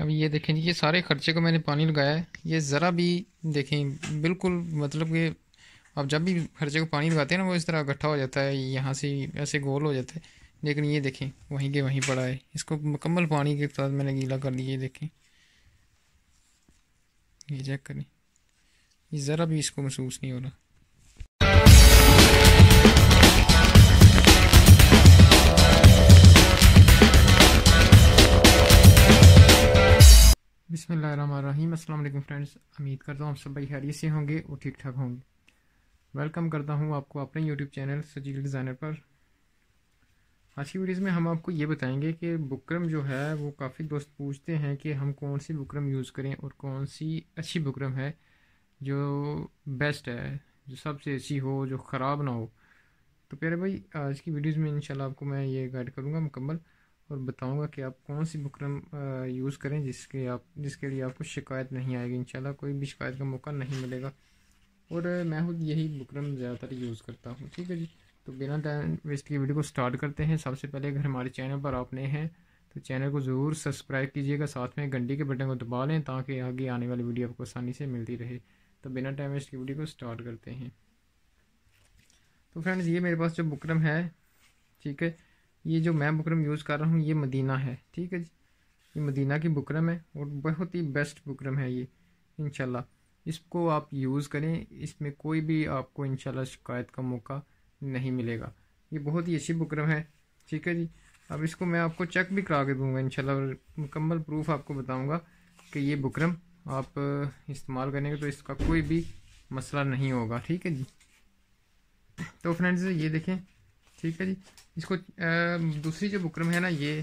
अब ये देखें ये सारे खर्चे को मैंने पानी लगाया है ये ज़रा भी देखें बिल्कुल मतलब कि आप जब भी खर्चे को पानी लगाते हैं ना वो इस तरह इकट्ठा हो जाता है यहाँ से ऐसे गोल हो जाता है लेकिन ये देखें वहीं के वहीं पड़ा है इसको मुकम्मल पानी के साथ मैंने गीला कर लिया ये देखें ये चेक करें ज़रा भी इसको महसूस नहीं हो रहा बिसमीम अल्लाम फ्रेंड्स उम्मीद करता हूँ आप सब भाई खैरियत से होंगे और ठीक ठाक होंगे वेलकम करता हूँ आपको अपने यूट्यूब चैनल सजील डिज़ाइनर पर आज की वीडियोज़ में हम आपको ये बताएंगे कि बुकरम जो है वो काफ़ी दोस्त पूछते हैं कि हम कौन सी बुकरम यूज़ करें और कौन सी अच्छी बुकरम है जो बेस्ट है जो सबसे अच्छी हो जो ख़राब ना हो तो प्यारे भाई आज की वीडियोज़ में इंशाल्लाह आपको मैं ये गाइड करूँगा मुकम्मल और बताऊंगा कि आप कौन सी बुकरम यूज़ करें जिसके आप जिसके लिए आपको शिकायत नहीं आएगी इंशाल्लाह कोई भी शिकायत का मौका नहीं मिलेगा और मैं खुद यही बुकरम ज़्यादातर यूज़ करता हूँ ठीक है जी तो बिना टाइम वेस्ट की वीडियो को स्टार्ट करते हैं सबसे पहले अगर हमारे चैनल पर आप नए हैं तो चैनल को ज़रूर सब्सक्राइब कीजिएगा साथ में घंटी के बटन को दबा लें ताकि आगे आने वाली वीडियो आपको आसानी से मिलती रहे तो बिना टाइम वेस्ट की वीडियो को स्टार्ट करते हैं तो फ्रेंड्स ये मेरे पास जो बुकरम है ठीक है ये जो मैं बुकरम यूज़ कर रहा हूँ ये मदीना है ठीक है जी ये मदीना की बुकरम है और बहुत ही बेस्ट बुकरम है ये इनशाला इसको आप यूज़ करें इसमें कोई भी आपको इनशाला शिकायत का मौका नहीं मिलेगा ये बहुत ही अच्छी बुकरम है ठीक है जी अब इसको मैं आपको चेक भी करा के दूँगा इनशाला मुकम्मल प्रूफ आपको बताऊँगा कि ये बुकरम आप इस्तेमाल करेंगे तो इसका कोई भी मसला नहीं होगा ठीक है जी तो फ्रेंड्स ये देखें ठीक है जी इसको दूसरी जो बुकरम है ना ये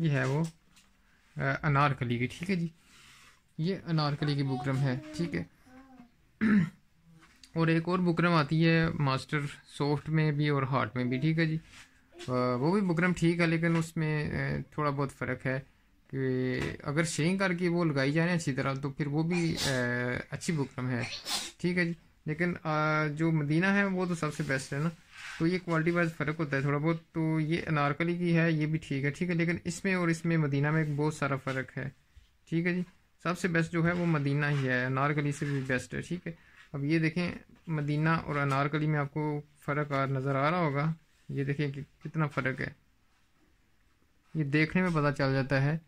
ये है वो अनारकली की ठीक है जी ये अनारकली की बुकरम है ठीक है और एक और बुकरम आती है मास्टर सॉफ्ट में भी और हार्ट में भी ठीक है जी वो भी बुकरम ठीक है लेकिन उसमें थोड़ा बहुत फ़र्क है कि अगर शेयिंग करके वो लगाई जाए अच्छी तरह तो फिर वो भी अच्छी बुकरम है ठीक है जी लेकिन जो मदीना है वो तो सबसे बेस्ट है ना तो ये क्वालिटी वाइज फ़र्क होता है थोड़ा बहुत तो ये अनारकली की है ये भी ठीक है ठीक है लेकिन इसमें और इसमें मदीना में बहुत सारा फ़र्क है ठीक है जी सबसे बेस्ट जो है वो मदीना ही है अनारकली से भी बेस्ट है ठीक है अब ये देखें मदीना और अनारकली में आपको फ़र्क आ नज़र आ रहा होगा ये देखें कि कितना फ़र्क है ये देखने में पता चल जाता है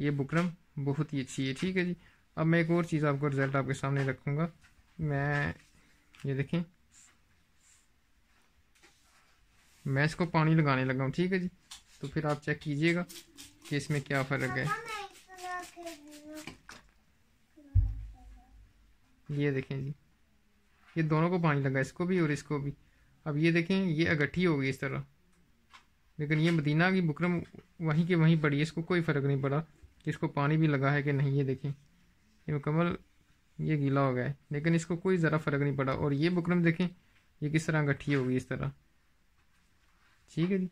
ये बुकरम बहुत ही अच्छी है ठीक है जी अब मैं एक और चीज़ आपको रिज़ल्ट आपके सामने रखूँगा मैं ये देखें मैं इसको पानी लगाने लगा हूँ ठीक है जी तो फिर आप चेक कीजिएगा कि इसमें क्या फ़र्क है ये देखें जी ये दोनों को पानी लगा इसको भी और इसको भी अब ये देखें ये अगट्ठी हो गई इस तरह लेकिन ये मदीना की बुकरम वहीं के वहीं पड़ी है इसको कोई फ़र्क नहीं पड़ा कि इसको पानी भी लगा है कि नहीं ये देखें ये मुकम्मल ये गीला हो गया है लेकिन इसको कोई ज़रा फ़र्क नहीं पड़ा और ये बुकरम देखें ये किस तरह गठी होगी इस तरह ठीक है जी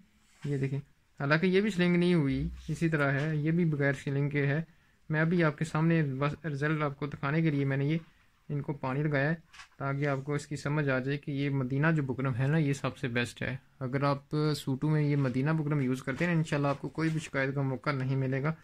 ये देखें हालांकि ये भी स्लिंग नहीं हुई इसी तरह है ये भी बगैर स्लिंग के है मैं अभी आपके सामने बस रिज़ल्ट आपको दिखाने के लिए मैंने ये इनको पानी लगाया है ताकि आपको इसकी समझ आ जाए कि ये मदीना जो बुकरम है ना ये सबसे बेस्ट है अगर आप सूटू में ये मदीना बुकरम यूज़ करते हैं ना इनशाला आपको कोई भी शिकायत का मौका नहीं मिलेगा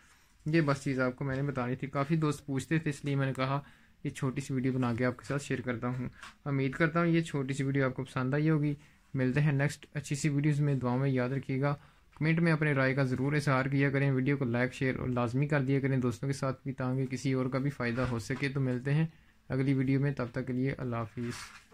ये बस चीज़ आपको मैंने बतानी थी काफ़ी दोस्त पूछते थे इसलिए मैंने कहा ये छोटी सी वीडियो बना के आपके साथ शेयर करता हूँ उम्मीद करता हूँ ये छोटी सी वीडियो आपको पसंद आई होगी मिलते हैं नेक्स्ट अच्छी सी वीडियोज़ में दुआ में याद रखिएगा कमेंट में अपने राय का ज़रूर इजहार किया करें वीडियो को लाइक शेयर और लाजमी कर दिया करें दोस्तों के साथ भी ताकि किसी और का भी फ़ायदा हो सके तो मिलते हैं अगली वीडियो में तब तक के लिए अल्लाह हाफिज़